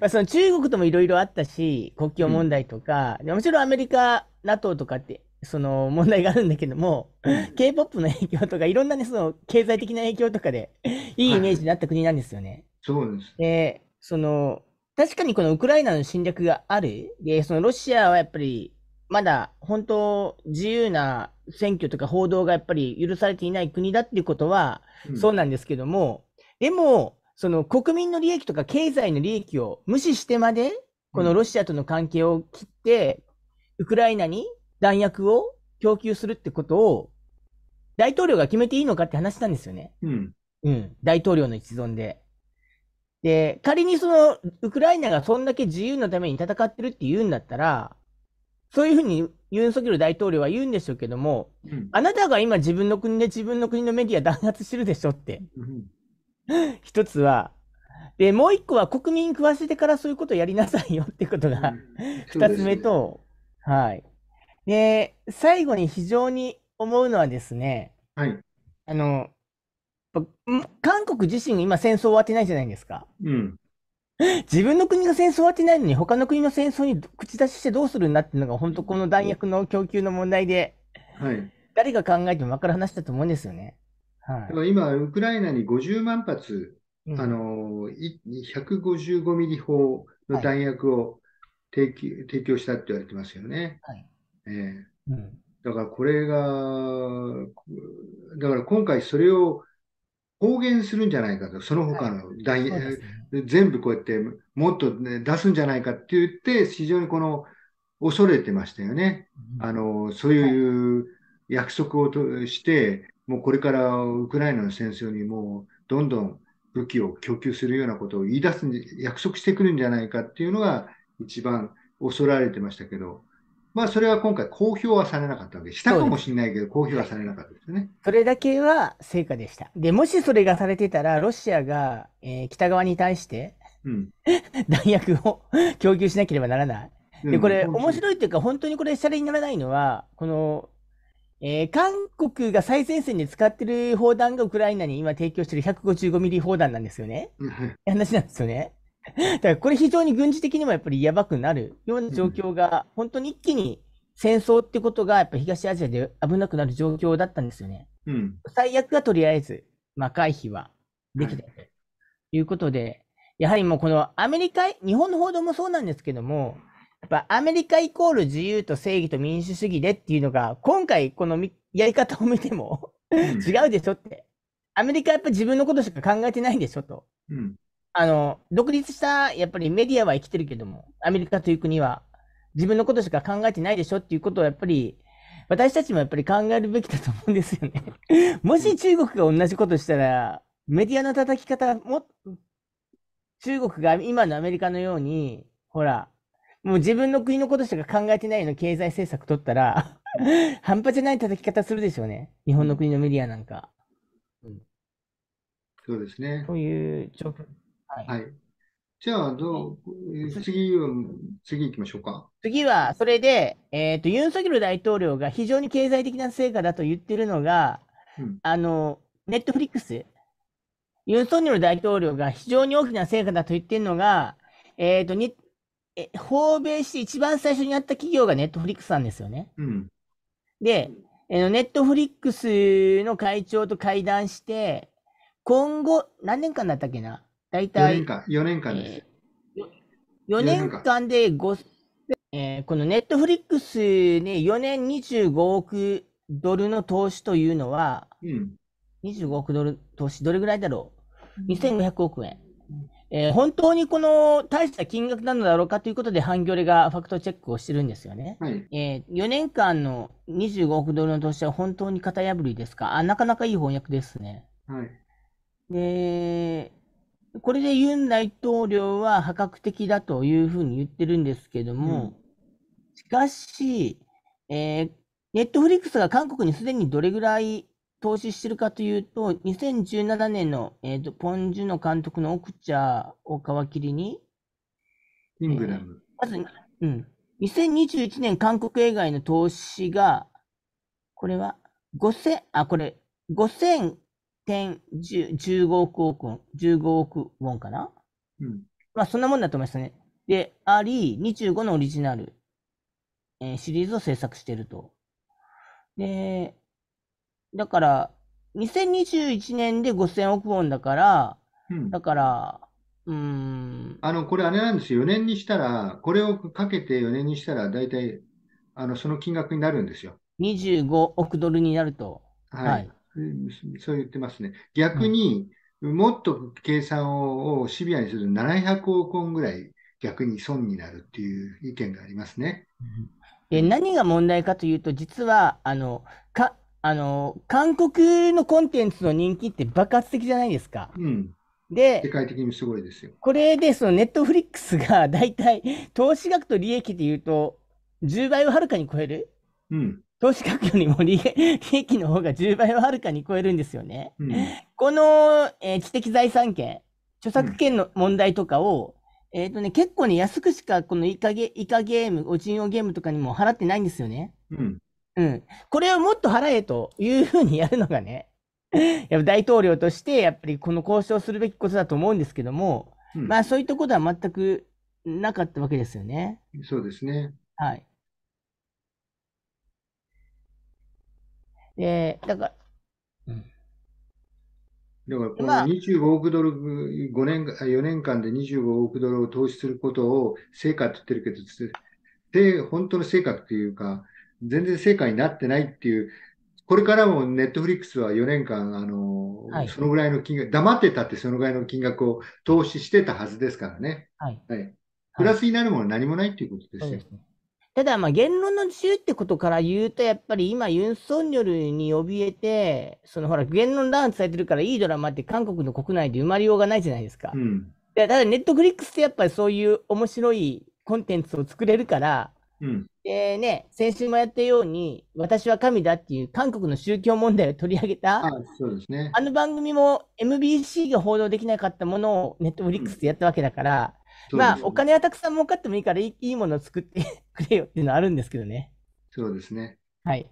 まあその中国ともいろいろあったし、国境問題とか、うん、もちろんアメリカ、NATO とかってその問題があるんだけども、K-POP の影響とか、いろんなね、その経済的な影響とかで、いいイメージになった国なんですよね。はい、そうです。で、その、確かにこのウクライナの侵略がある。で、そのロシアはやっぱり、まだ本当、自由な選挙とか報道がやっぱり許されていない国だっていうことは、そうなんですけども、うん、でも、その国民の利益とか経済の利益を無視してまで、このロシアとの関係を切って、ウクライナに弾薬を供給するってことを、大統領が決めていいのかって話したんですよね。うん。うん。大統領の一存で。で、仮にその、ウクライナがそんだけ自由のために戦ってるって言うんだったら、そういうふうにユン・ソギョル大統領は言うんでしょうけども、うん、あなたが今自分の国で自分の国のメディア弾圧してるでしょって。うん、(laughs) 一つは。で、もう一個は国民に食わせてからそういうことやりなさいよってことが、うん、(laughs) 二つ目と、ね、はい。で、最後に非常に思うのはですね、はい。あの、韓国自身が今戦争終わってないじゃないですか。うん。(laughs) 自分の国が戦争終わってないのに、他の国の戦争に口出ししてどうするんだっていうのが、本当この弾薬の供給の問題で、はい、誰が考えても分かる話だと思うんですよね。はい、今、ウクライナに50万発、うん、あの155ミリ砲の弾薬を提供はい、提供したって言われてますよね。はいね。うん、だからこれが、だから今回それを公言するんじゃないかと、その他の、はい、ね、全部こうやってもっと、ね、出すんじゃないかって言って、非常にこの恐れてましたよね。うん、あのそういう約束をとして、もうこれからウクライナの戦争にもうどんどん武器を供給するようなことを言い出す、約束してくるんじゃないかっていうのが一番恐られてましたけど、まあ、それは今回、公表はされなかったわけしたかもしれないけど、公表はされなかったですね。それだけは成果でした。で、もしそれがされてたら、ロシアが、えー、北側に対して、うん、(laughs) 弾薬を供給しなければならない。で、これ、面白いっていうか、本当にこれ、しゃれにならないのは、この、えー、韓国が最前線で使ってる砲弾がウクライナに今提供してる155ミリ砲弾なんですよね。話なんですよね。(laughs) だからこれ非常に軍事的にもやっぱりやばくなるような状況が、本当に一気に戦争ってことがやっぱ東アジアで危なくなる状況だったんですよね。うん、最悪はとりあえず、まあ、回避はできたということで、はい、やはりもうこのアメリカ、日本の報道もそうなんですけども、やっぱアメリカイコール自由と正義と民主主義でっていうのが、今回このやり方を見ても (laughs) 違うでしょって。アメリカやっぱ自分のことしか考えてないでしょと。うんあの、独立した、やっぱりメディアは生きてるけども、アメリカという国は、自分のことしか考えてないでしょっていうことを、やっぱり、私たちもやっぱり考えるべきだと思うんですよね。もし中国が同じことしたら、メディアの叩き方も、中国が今のアメリカのように、ほら、もう自分の国のことしか考えてないの経済政策取ったら半端じゃない叩き方するでしょうね。日本の国のメディアなんか。うん、そうですね。こういう状況。はい。じゃあ、どう、次は、次行きましょうか。次は、それで、えっ、ー、と、ユン・ソギョル大統領が非常に経済的な成果だと言ってるのが、うん、あの、ネットフリックス。ユン・ソギョル大統領が非常に大きな成果だと言ってるのが、えっ、ー、と、に、え、訪米して一番最初にやった企業がネットフリックスなんですよね。うん。で、えー、ネットフリックスの会長と会談して、今後、何年間だったっけな大体4年間、4年間です。えー、4年間で5、えー、このネットフリックスに4年25億ドルの投資というのは、うん、25億ドル投資、どれぐらいだろう ?2500 億円。えー、本当にこの大した金額なのだろうかということで、ハンギョレがファクトチェックをしてるんですよね。はい、えー、4年間の25億ドルの投資は本当に型破りですかあなかなかいい翻訳ですね。はい、で、これでユン大統領は破格的だというふうに言ってるんですけども、うん、しかし、えー、ネットフリックスが韓国にすでにどれぐらい投資してるかというと、2017年の、えーと、ポン・ジュの監督のオクチャーを皮切りに、イングラム、えー、まず、うん、2021年韓国映画への投資が、これは5000、あ、これ、5000点15億ウォン、15億ウォンかなうん。まあ、そんなもんだと思いますね。で、あり、25のオリジナル、えー、シリーズを制作していると。で、だから、2021年で5000億ウォンだから、うん、だから、うん。あの、これあれなんですよ。4年にしたら、これをかけて4年にしたら、大体、あの、その金額になるんですよ。25億ドルになると。はい。はい、そう言ってますね。逆に、もっと計算をシビアにすると700億ウォンぐらい逆に損になるっていう意見がありますね。え何が問題かというと、実はあのかあの韓国のコンテンツの人気って爆発的じゃないですか。うんで、世界的にすごいですよ。これで、そのネットフリックスが大体、投資額と利益でいうと、10倍をはるかに超える、うん、投資額よりも利益の方が10倍ははるかに超えるんですよね。うん、この、えー、知的財産権、著作権の問題とかを、うん、えっ、ー、とね、結構ね、安くしか、このイカゲイカゲーム、お賃用ゲームとかにも払ってないんですよね。うん。うん。これをもっと払えというふうにやるのがね、やっぱ大統領として、やっぱりこの交渉するべきことだと思うんですけども、うん、まあそういったことは全くなかったわけですよね。そうですね。はい。えー、だから、うん。だからこの25億ドル、5年、4年間で25億ドルを投資することを成果って言ってるけど、で、本当の成果っていうか、全然成果になってないっていう、これからもネットフリックスは4年間、あの、はい、そのぐらいの金額、黙ってたってそのぐらいの金額を投資してたはずですからね。はい。はい、プラスになるもの何もないっていうことですよ。はいただ、まあ、言論の自由ってことから言うと、やっぱり今、ユン・ソンニョルに怯えて、そのほら、言論弾圧されてるから、いいドラマって韓国の国内で生まれようがないじゃないですか。うん、ただ、ネットフリックスってやっぱりそういう面白いコンテンツを作れるから、うん、でね、先週もやったように、私は神だっていう韓国の宗教問題を取り上げた、あそうですね、あの番組も MBC が報道できなかったものをネットフリックスでやったわけだから、まあ、お金はたくさん儲かってもいいからいい、(laughs) いいものを作って (laughs) くれよっていうのはあるんですけどね。そうですね。はい。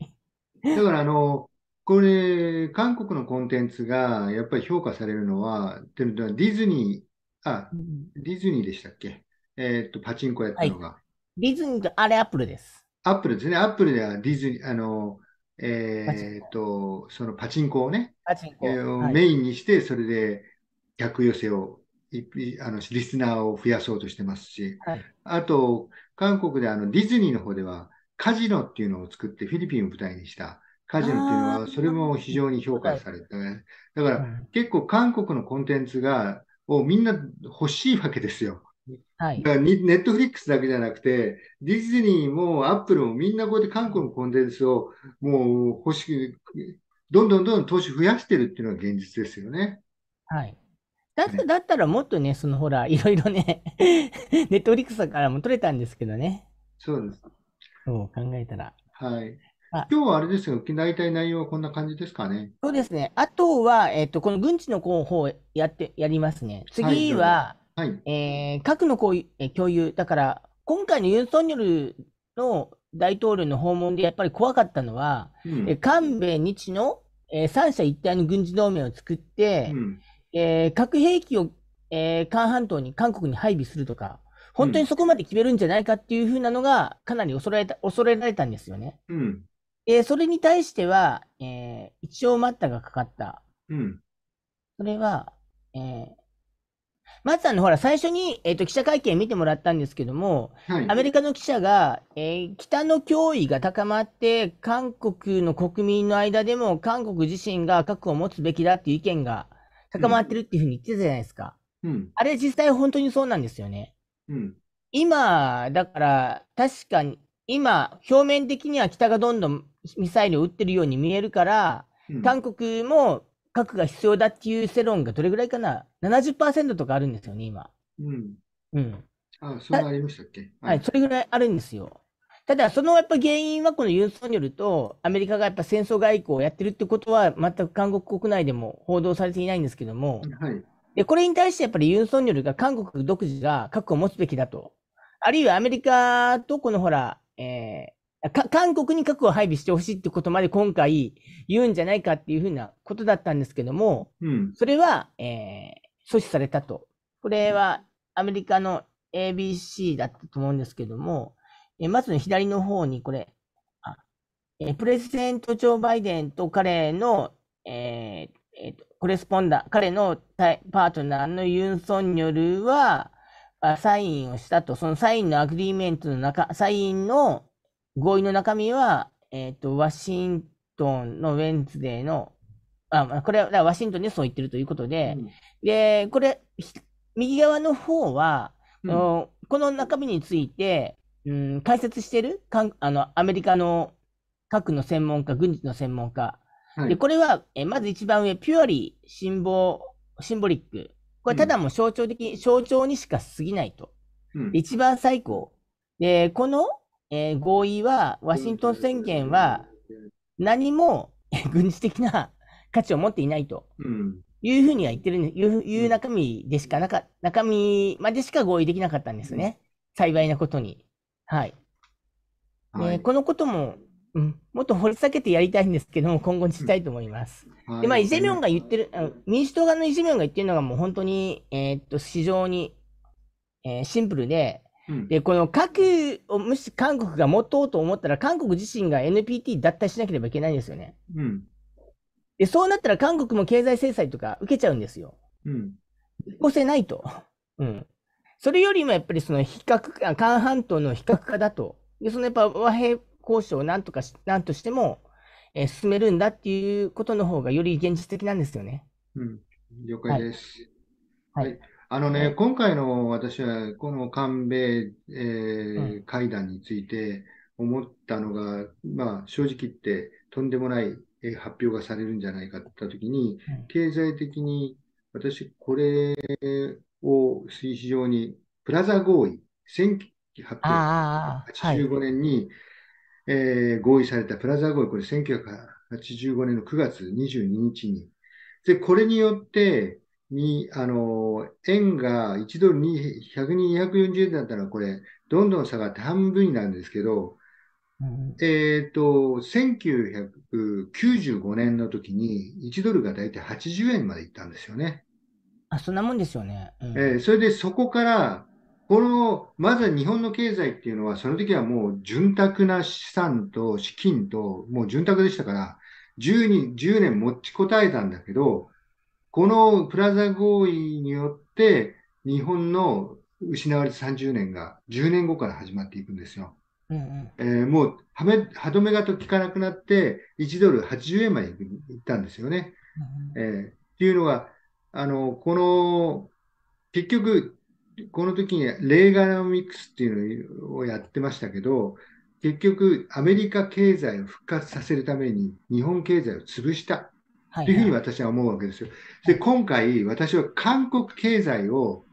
だから、あの、これ、韓国のコンテンツがやっぱり評価されるのは、っていうのはディズニー、あ、ディズニーでしたっけえー、っと、パチンコやったのが。はい、ディズニーとあれ、アップルです。アップルですね。アップルではディズニー、あの、えー、っと、そのパチンコをね、パチンコ、えー、メインにして、それで客寄せをあのリスナーを増やそうとしてますし、はい、あと、韓国であのディズニーの方では、カジノっていうのを作ってフィリピンを舞台にしたカジノっていうのは、それも非常に評価されて、ね、だから、結構韓国のコンテンツが、をみんな欲しいわけですよ。はい、だからネットフリックスだけじゃなくて、ディズニーもアップルもみんなこうやって韓国のコンテンツをもう欲しく、どんどんどんどん投資増やしてるっていうのが現実ですよね。はい。だっだったらもっとね、そのほら、いろいろね、(laughs) ネットフリックスからも取れたんですけどね。そうです。そう考えたら。はい。今日はあれですよ、大体内容はこんな感じですかね。そうですね。あとは、えっ、ー、と、この軍事の広報やって、やりますね。次は、はい、はい、えー、核の共有、え共有。だから、今回のユン・ソンニョルの大統領の訪問でやっぱり怖かったのは、うん、え韓米日の、えー、三者一体の軍事同盟を作って、うんえー、核兵器を、えー、韓半島に、韓国に配備するとか、本当にそこまで決めるんじゃないかっていうふうなのが、かなり恐れた恐れられたんですよね。うん、でそれに対しては、えー、一応待ったがかかった。うん、それは、えー、松さんのほら、最初に、えーと、と記者会見見てもらったんですけども、はい、アメリカの記者が、えー、北の脅威が高まって、韓国の国民の間でも、韓国自身が核を持つべきだっていう意見が高まってるっていうふうに言ってたじゃないですか。うん。あれ実際本当にそうなんですよね。うん。今、だから、確かに、今、表面的には北がどんどんミサイルを撃ってるように見えるから、うん、韓国も核が必要だっていう世論がどれぐらいかな、70%とかあるんですよね、今。うん。うん。ああ、そうなりましたっけ、はい、はい、それぐらいあるんですよ。ただ、そのやっぱ原因はこのユン・ソンによると、アメリカがやっぱ戦争外交をやってるってことは、全く韓国国内でも報道されていないんですけども、はい、でこれに対してやっぱりユン・ソンによるが韓国独自が核を持つべきだと、あるいはアメリカとこのほら、えー、韓国に核を配備してほしいってことまで今回言うんじゃないかっていうふうなことだったんですけども、うん、それは、えー、阻止されたと。これはアメリカの ABC だったと思うんですけども、えまず、左の方にこれ、あえプレゼント・ジョー・バイデンと彼の、えーえー、コレスポンダー、彼のパートナーのユン・ソンニョルは、サインをしたと、そのサインのアグリーメントの中、サインの合意の中身は、えっ、ー、と、ワシントンのウェンズデーの、あ、これは、ワシントンでそう言ってるということで、うん、で、これ、右側の方は、うん、この中身について、うん、解説してるかんあのアメリカの核の専門家、軍事の専門家。はい、でこれはえまず一番上、ピュアリーシンボ、シンボリック。これただもう象徴的、うん、象徴にしか過ぎないと。うん、一番最高。で、この、えー、合意は、ワシントン宣言は、何も軍事的な価値を持っていないと。いうふうには言ってるいういう中身でしかなか、中身までしか合意できなかったんですね。幸いなことに。はい。はい、えー、このことも、うん、もっと掘り下げてやりたいんですけども、(laughs) 今後にしたいと思います。はい、で、まあ、イ・ジェミョンが言ってる、民主党側のイ・ジェミョンが言ってるのが、もう本当に、えー、っと、非常に、えー、シンプルで、うん、で、この核をもし韓国が持とうと思ったら、韓国自身が NPT 脱退しなければいけないんですよね。うん、で、そうなったら韓国も経済制裁とか受けちゃうんですよ。うん。一向せないと。うん。それよりもやっぱりその比較、韓半島の非核化だと、でそのやっぱ和平交渉をなんとかし、なんとしても、えー、進めるんだっていうことの方がより現実的なんですよね。うん、了解です。はい。はい、あのね、今回の私は、この韓米、えー、会談について思ったのが、まあ、正直言って、とんでもない発表がされるんじゃないかって言ったときに、経済的に私、これを非常に、プラザ合意、1 9 8 5年に、はい、えー、合意されたプラザ合意、これ1985年の9月22日に。で、これによって、に、あの、円が1ドルに1 0円、2 4 0円だったら、これ、どんどん下がって半分になるんですけど、うん、えっ、ー、と、1995年の時に1ドルが大体80円までいったんですよね。あ、そんなもんですよね。うん、えー、それでそこから、この、まず日本の経済っていうのは、その時はもう潤沢な資産と資金と、もう潤沢でしたから、10, 10年持ちこたえたんだけど、このプラザ合意によって、日本の失われた30年が10年後から始まっていくんですよ。うんうんえー、もう歯止めがと効かなくなって、1ドル80円までいったんですよね。うん、えー、っていうのが、あの、この、結局、この時にレーガノミクスっていうのをやってましたけど、結局、アメリカ経済を復活させるために日本経済を潰したというふうに私は思うわけですよ。で、今回、私は韓国経済を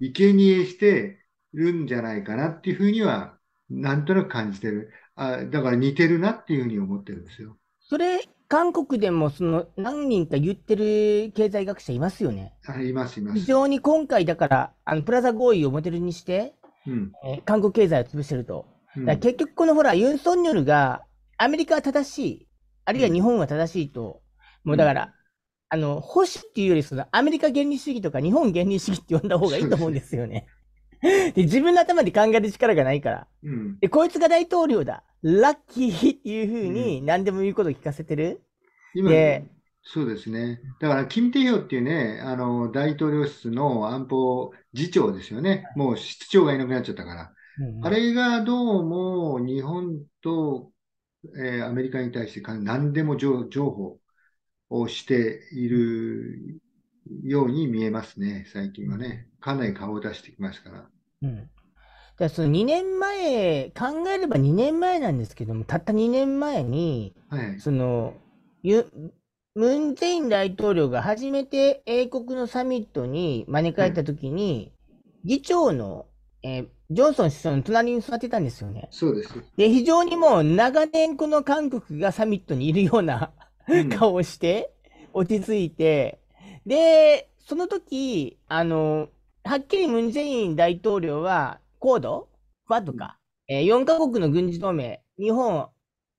生贄してるんじゃないかなっていうふうには、なんとなく感じてる。あだから似てるなっていうふうに思ってるんですよ。それ韓国でもその何人か言ってる経済学者いますよね。はい、います、います。非常に今回、だから、あのプラザ合意をモデルにして、うん、えー、韓国経済を潰してると。うん、結局、このほら、ユン・ソンニョルが、アメリカは正しい、あるいは日本は正しいと、うん、もうだから、あの、保守っていうより、そのアメリカ原理主義とか日本原理主義って呼んだ方がいいと思うんですよね。(laughs) で、自分の頭で考える力がないから。うん、で、こいつが大統領だ。ラッキーっていうふうに何でも言うことを聞かせてる。うん、そうですね。だから、キム・テヒョっていうね、あの、大統領室の安保次長ですよね。もう室長がいなくなっちゃったから。うん、あれがどうも日本と、えー、アメリカに対して何でも譲歩をしているように見えますね、最近はね。かなり顔を出してきますから。うん、だその2年前、考えれば2年前なんですけども、たった2年前に、はい、そのムン・ジェイン大統領が初めて英国のサミットに招かれたときに、はい、議長の、えー、ジョンソン首相の隣に座ってたんですよね。そうですで非常にもう長年、この韓国がサミットにいるような顔をして、落ち着いて、で、その時あのはっきりムン・ジェイン大統領は、コードバとか、えー、4カ国の軍事同盟、日本、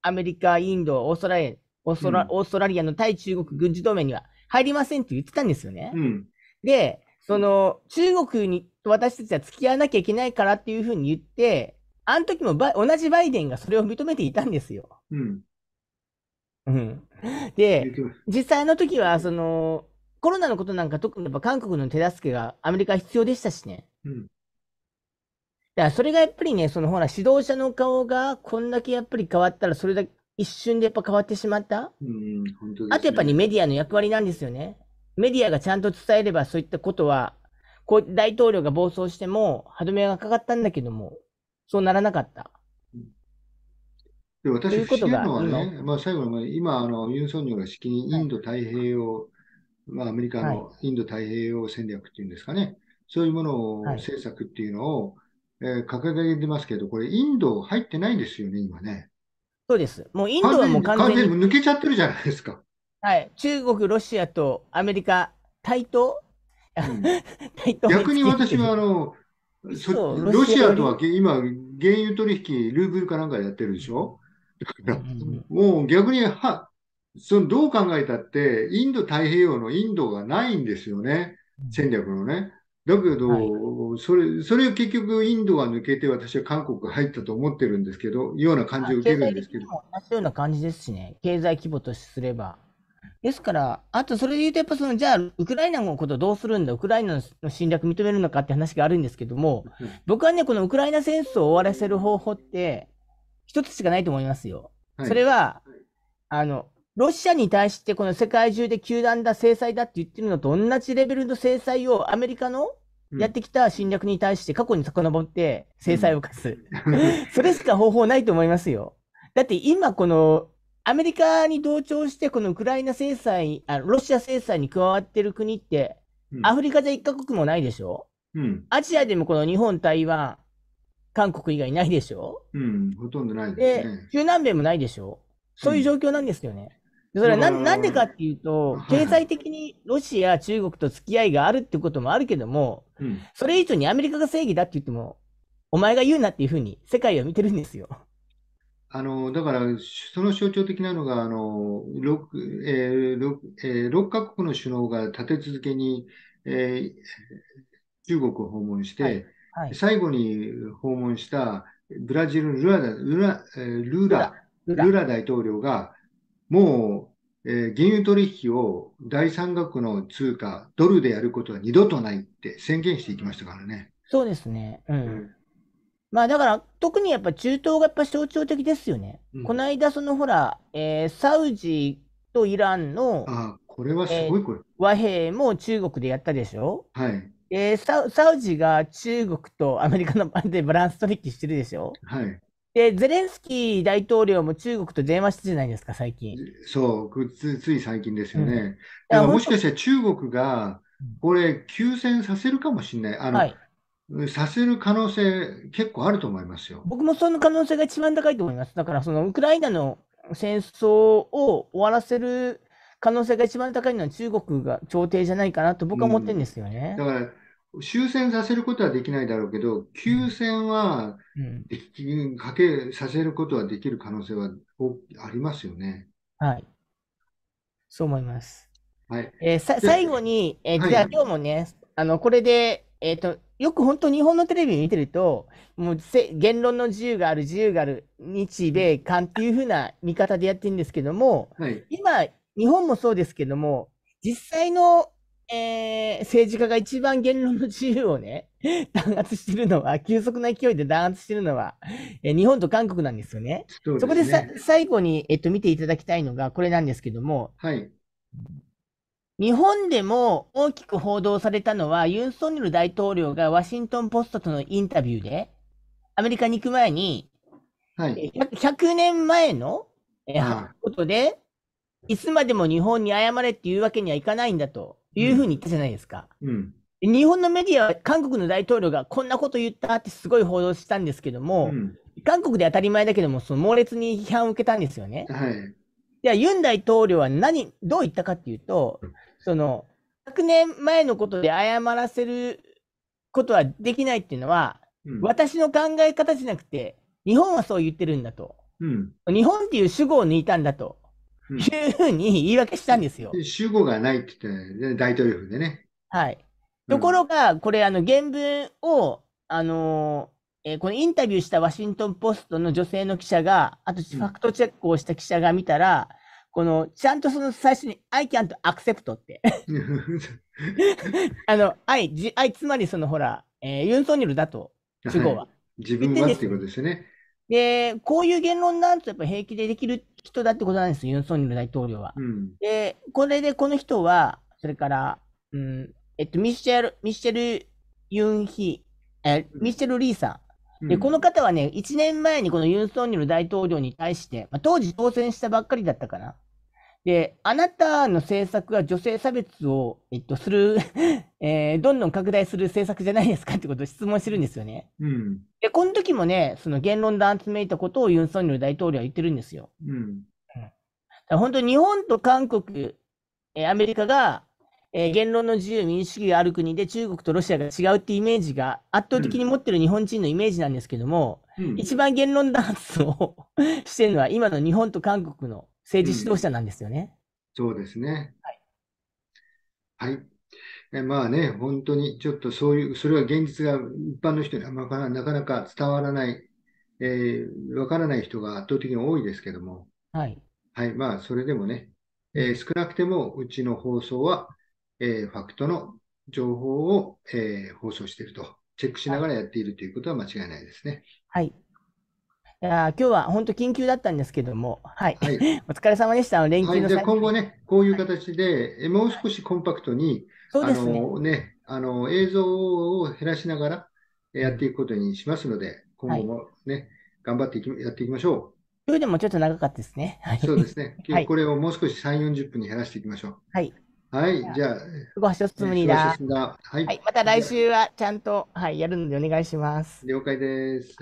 アメリカ、インド、オーストラリア、オーストラ,、トラリアの対中国軍事同盟には入りませんって言ってたんですよね。うん、で、その、中国に私たちは付き合わなきゃいけないからっていうふうに言って、あの時もバ同じバイデンがそれを認めていたんですよ。うん、で、実際の時は、その、コロナのことなんか特にやっぱ韓国の手助けがアメリカは必要でしたしね。うん。だからそれがやっぱりね、そのほら指導者の顔がこんだけやっぱり変わったらそれだけ一瞬でやっぱ変わってしまった。うん、本当です、ね、あとやっぱりメディアの役割なんですよね。メディアがちゃんと伝えればそういったことは、こう大統領が暴走しても歯止めがかかったんだけども、そうならなかった。で私、不思議なのはね、まあ、最後の今あの、ユン・ソンニョルが式にインド太平洋まあ、アメリカのインド太平洋戦略っていうんですかね、はい、そういうものを、政策っていうのを、えー、掲げてますけど、これ、インド入ってないんですよね、今ね。そうです。もうインドはもう完全に。全に抜けちゃってるじゃないですか。はい。中国、ロシアとアメリカ、対等、うん、対 (laughs) 等逆に私はあのロシアとは今、原油取引、ルーブルかなんかやってるでしょ。だから、もう逆にはそのどう考えたって、インド太平洋のインドがないんですよね、戦略のね。だけど、はい、それ、それを結局インドが抜けて私は韓国が入ったと思ってるんですけど、ような感じを受けるんですけど。同じような感じですしね、経済規模とすれば。ですから、あとそれで言うと、やっぱその、じゃあ、ウクライナのことどうするんだ、ウクライナの侵略認めるのかって話があるんですけども、僕はね、このウクライナ戦争を終わらせる方法って、一つしかないと思いますよ。はい、それは、あの、ロシアに対してこの世界中で球団だ、制裁だって言ってるのと同じレベルの制裁をアメリカのやってきた侵略に対して過去に遡って制裁を課す。うん、(laughs) それしか方法ないと思いますよ。だって今このアメリカに同調してこのウクライナ制裁、あロシア制裁に加わってる国って、アフリカで一1カ国もないでしょ、うん、アジアでもこの日本、台湾、韓国以外ないでしょうん、ほとんどないです、ね、で、中南米もないでしょそういう状況なんですよね。それはななんでかっていうと、経済的にロシア、中国と付き合いがあるってこともあるけども、うん、それ以上にアメリカが正義だって言っても、お前が言うなっていうふうに世界を見てるんですよ。あのだから、その象徴的なのが、あの 6, えーえー、6カ国の首脳が立て続けに、えー、中国を訪問して、はいはい、最後に訪問したブラジルのルラルラルラルラ大統領が、もう、えー、原油取引を第三国の通貨、ドルでやることは二度とないって宣言していきましたからね。そうですね。うん。うん、まあだから、特にやっぱ中東がやっぱ象徴的ですよね。うん、この間、そのほら、えー、サウジとイランの、あこれはすごいこれ、えー、和平も中国でやったでしょ。はい。えー、サウジが中国とアメリカのでバランス取引してるでしょ。はい。で、ゼレンスキー大統領も中国と電話してじゃないですか、最近。そう、つつい最近ですよね。うん、だからもしかしたら中国が、これ、休戦させるかもしれない。あの、はい、させる可能性、結構あると思いますよ。僕もその可能性が一番高いと思います。だから、そのウクライナの戦争を終わらせる可能性が一番高いのは中国が朝廷じゃないかなと僕は思ってるんですよね。うん、だから終戦させることはできないだろうけど、休戦はでき、うん、かけさせることはできる可能性はありますよね。はい。そう思います。はい。えー、さ最後に、えー、じゃあ、今日もね、あの、これで、えっ、ー、と、よく本当日本のテレビ見てると、もう言論の自由がある、自由がある、日米韓っていうふうな見方でやってるんですけども、はい、今、日本もそうですけども、実際のえー、政治家が一番言論の自由をね、(laughs) 弾圧してるのは、急速な勢いで弾圧してるのは、えー、日本と韓国なんですよね。そ、ね、こでさ最後に、えっと、見ていただきたいのが、これなんですけども、はい、日本でも大きく報道されたのは、ユン・ソンニョル大統領がワシントン・ポストとのインタビューで、アメリカに行く前に、はい、100, 年前の、えー、ことで、いつまでも日本に謝れっていうわけにはいかないんだと。いうふうに言ったじゃないですか。うん、日本のメディアは韓国の大統領がこんなこと言ったってすごい報道したんですけども、うん、韓国で当たり前だけども、その猛烈に批判を受けたんですよね。はい。じユン大統領は何、どう言ったかっていうと、その、100年前のことで謝らせることはできないっていうのは、うん、私の考え方じゃなくて、日本はそう言ってるんだと。うん、日本っていう主語を抜いたんだと。いうふうに言い訳したんですよ。主語がないって言ったね、大統領府でね。はい。ところが、これ、あの、原文を、あのー、えー、このインタビューしたワシントン・ポストの女性の記者が、あとファクトチェックをした記者が見たら、この、ちゃんとその最初に、I can't accept って (laughs) あの、I、I つまりそのほら、えー、ユン・ソニルだと、主語は。はい、自分はっていうことですね。で、こういう言論なんとやっぱ平気でできる人だってことなんですよ、ユン・ソンニョル大統領は。うん、で、これでこの人は、それから、うん、えっと、ミシェル、ミシェル・ユンヒ、え、ミシェル・リーさん。で、この方はね、1年前にこのユン・ソンニョル大統領に対して、まあ、当時当選したばっかりだったかな。で、あなたの政策は女性差別を、えっと、する (laughs) えー、どんどん拡大する政策じゃないですかってことを質問してるんですよね。うん、で、この時もね、その言論弾集めいたことをユン・ソンニョル大統領は言ってるんですよ。うん、本当、日本と韓国、えー、アメリカが、えー、言論の自由、民主主義がある国で中国とロシアが違うっていうイメージが圧倒的に持ってる日本人のイメージなんですけども、うん、一番言論弾圧を (laughs) してるのは今の日本と韓国の政治指導者なんですよね。うん、そうですね。はい。はいえまあね、本当にちょっとそういう、それは現実が一般の人にはなかなか伝わらない、えー、わからない人が圧倒的に多いですけども、はい。はい、まあ、それでもね、えー、少なくてもうちの放送は、えー、ファクトの情報を、えー、放送していると、チェックしながらやっているということは間違いないですね。はいいや今日は本当緊急だったんですけども、はい。はい、(laughs) お疲れ様でした。連休の、はい、今後ね、こういう形で、はい、もう少しコンパクトに、そうですね。あのね、あの映像を減らしながらやっていくことにしますので、今後もね、頑張っていきやっていきましょう。今日でもちょっと長かったですね。はい、そうですね。(laughs) これをもう少し3、40分に減らしていきましょう。はい。はい、じゃあ、ご視聴つむりだ。はい、また来週はちゃんと、はい、やるのでお願いします。了解です。